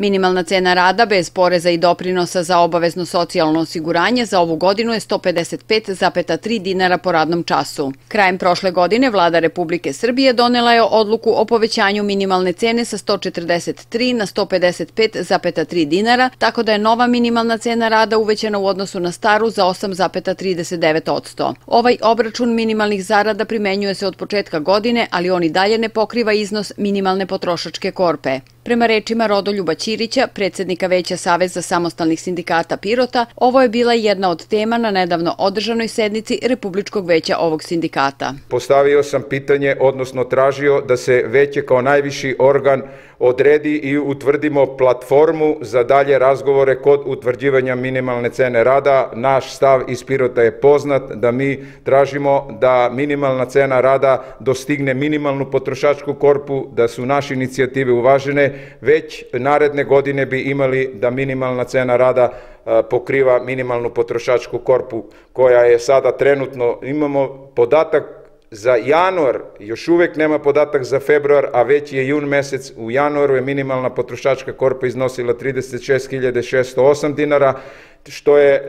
Minimalna cena rada bez poreza i doprinosa za obavezno socijalno osiguranje za ovu godinu je 155,3 dinara po radnom času. Krajem prošle godine vlada Republike Srbije donela je odluku o povećanju minimalne cene sa 143 na 155,3 dinara, tako da je nova minimalna cena rada uvećena u odnosu na staru za 8,39%. Ovaj obračun minimalnih zarada primenjuje se od početka godine, ali on i dalje ne pokriva iznos minimalne potrošačke korpe. Prema rečima Rodoljuba Ćirića, predsednika Veća Saveza samostalnih sindikata Pirota, ovo je bila jedna od tema na nedavno održanoj sednici Republičkog veća ovog sindikata. Postavio sam pitanje, odnosno tražio da se veće kao najviši organ odredi i utvrdimo platformu za dalje razgovore kod utvrđivanja minimalne cene rada. Naš stav iz Pirota je poznat da mi tražimo da minimalna cena rada dostigne minimalnu potrošačku korpu, da su naše inicijative uvažene, već naredne godine bi imali da minimalna cena rada pokriva minimalnu potrošačku korpu koja je sada trenutno, imamo podatak za januar, još uvek nema podatak za februar, a već je jun mesec, u januaru je minimalna potrošačka korpa iznosila 36.608 dinara, što je e,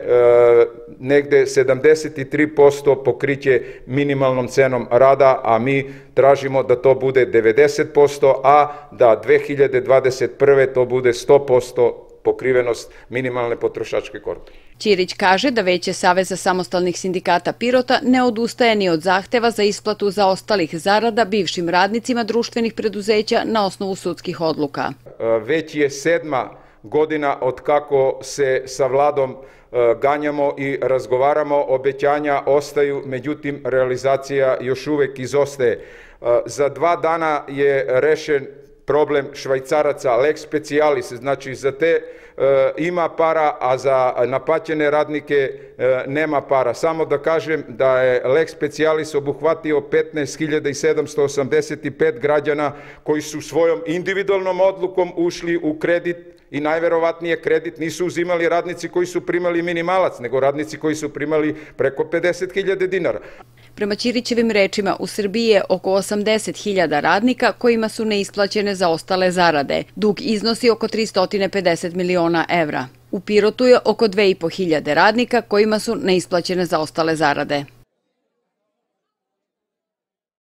negde 73% pokriće minimalnom cenom rada, a mi tražimo da to bude 90%, a da 2021. to bude 100% pokrivenost minimalne potrošačke korpe. Ćirić kaže da Veće Saveza samostalnih sindikata Pirota ne odustaje ni od zahteva za isplatu zaostalih zarada bivšim radnicima društvenih preduzeća na osnovu sudskih odluka. E, već je sedma godina od kako se sa vladom e, ganjamo i razgovaramo, obećanja ostaju, međutim realizacija još uvek izostaje. E, za dva dana je rešen problem švajcaraca, lex specialis, znači za te e, ima para, a za napaćene radnike e, nema para. Samo da kažem da je lex specialis obuhvatio 15.785 građana koji su svojom individualnom odlukom ušli u kredit i najverovatnije kredit nisu uzimali radnici koji su primali minimalac, nego radnici koji su primali preko 50.000 dinara. Prema Ćirićevim rečima, u Srbiji je oko 80.000 radnika kojima su neisplaćene zaostale zarade. Dug iznosi oko 350 miliona evra. U Pirotu je oko 2.500 radnika kojima su neisplaćene zaostale zarade.